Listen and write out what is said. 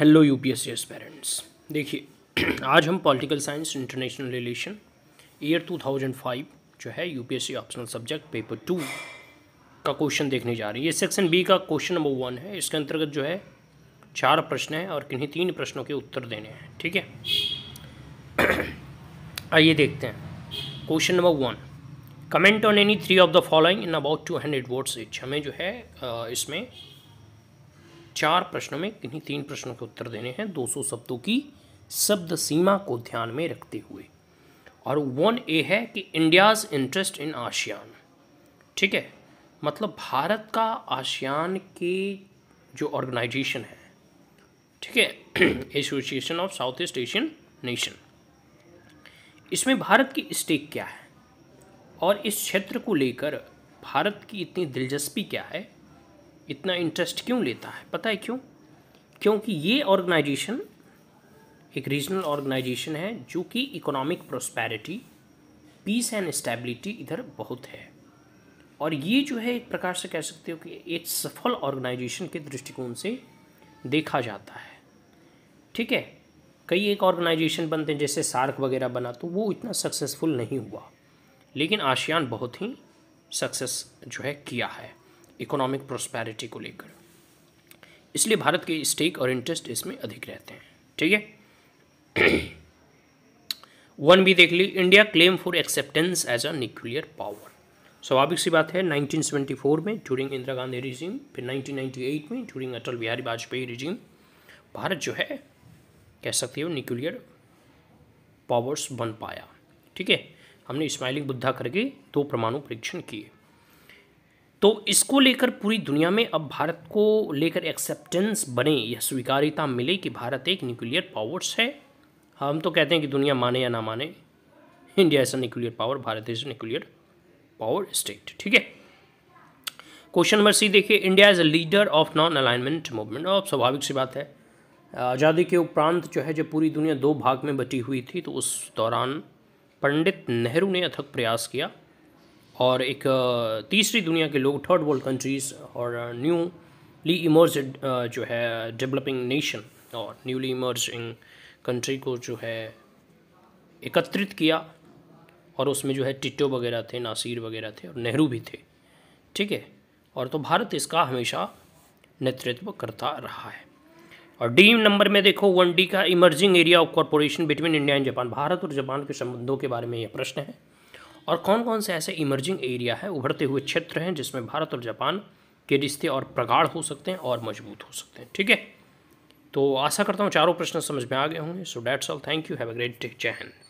hello U P parents देखिए आज हम political science international relation year 2005 जो है UPSC optional subject paper two का क्वेश्चन देखने जा रहे हैं ये सेक्शन बी का क्वेश्चन नंबर वन है इसके अंतर्गत जो है चार प्रश्न हैं और किन्हीं तीन प्रश्नों के उत्तर देने हैं ठीक है आइए देखते हैं question number one comment on any three of the following in about two hundred words each हमें जो है इसमें चार प्रश्नों में किन्हीं तीन प्रश्नों के उत्तर देने हैं 200 शब्दों की शब्द सीमा को ध्यान में रखते हुए और वन ए है कि इंडियाज़ इंटरेस्ट इन आशियान ठीक है मतलब भारत का आशियान के जो ऑर्गेनाइजेशन है ठीक है association of South East Asian nation इसमें भारत की स्टेक क्या है और इस क्षेत्र को लेकर भारत की इतनी दिलचस्पी क्या है इतना इंटरेस्ट क्यों लेता है पता है क्यों क्योंकि ये ऑर्गेनाइजेशन एक रीजनल ऑर्गेनाइजेशन है जो कि economic prosperity peace and stability इधर बहुत है और ये जो है एक प्रकार से कह सकते हो कि एक सफल ऑर्गेनाइजेशन के दृष्टिकोण से देखा जाता है ठीक है कई एक ऑर्गेनाइजेशन बनते हैं जैसे सार्क वगैरह बना तो वो इतना सक्सेसफुल नहीं हुआ लेकिन आशियान बहुत ही सक्सेस जो है किया है इकोनॉमिक प्रोस्पैरिटी को लेकर इसलिए भारत के स्टेक और इंटरेस्ट इसमें अधिक रहते हैं ठीक है वन भी देख ली India claim for acceptance as a nuclear power स्वाभाविक सी बात है 1974 में ड्यूरिंग इंदिरा गांधी रिजीम फिर 1998 में ड्यूरिंग अटल बिहारी वाजपेयी रिजीम भारत जो है कह सकते हो न्यूक्लियर पावर्स बन पाया ठीक है हमने इस्माइलिंग बुद्धा करके दो परमाणु परीक्षण किए तो इसको लेकर पूरी दुनिया में अब भारत को लेकर एक्सेप्टेंस बने या स्वीकारिता मिले कि भारत एक न्यूक्लियर पावर्स है हम तो कहते हैं कि दुनिया माने या ना माने India is a nuclear power Bharat is nuclear power state ठीक है क्वेश्चन नंबर सी देखिए India is a leader of non alignment movement और स्वाभाविक सी बात है आज़ादी के उपरांत जो है जब पूरी दुनिया दो भाग में बटी हुई थी तो उस दौरान पंडित नेहरू ने अथक प्रयास किया और एक तीसरी दुनिया के लोग थर्ड वर्ल्ड कंट्रीज़ और न्यूली इमर्ज जो है डेवलपिंग नेशन और न्यूली इमर्जिंग कंट्री को जो है एकत्रित किया और उसमें जो है टिट्टो वगैरह थे नासिर वगैरह थे और नेहरू भी थे ठीक है और तो भारत इसका हमेशा नेतृत्व करता रहा है और डी नंबर में देखो वन डी का emerging area of corporation between India and Japan Bharat और जापान के संबंधों के बारे में यह प्रश्न है और कौन कौन से ऐसे इमर्जिंग एरिया है उभरते हुए क्षेत्र हैं जिसमें भारत और जापान के रिश्ते और प्रगाढ़ हो सकते हैं और मजबूत हो सकते हैं ठीक है तो आशा करता हूँ चारों प्रश्न समझ में आ गए होंगे so that's all thank you have a great day जय हिंद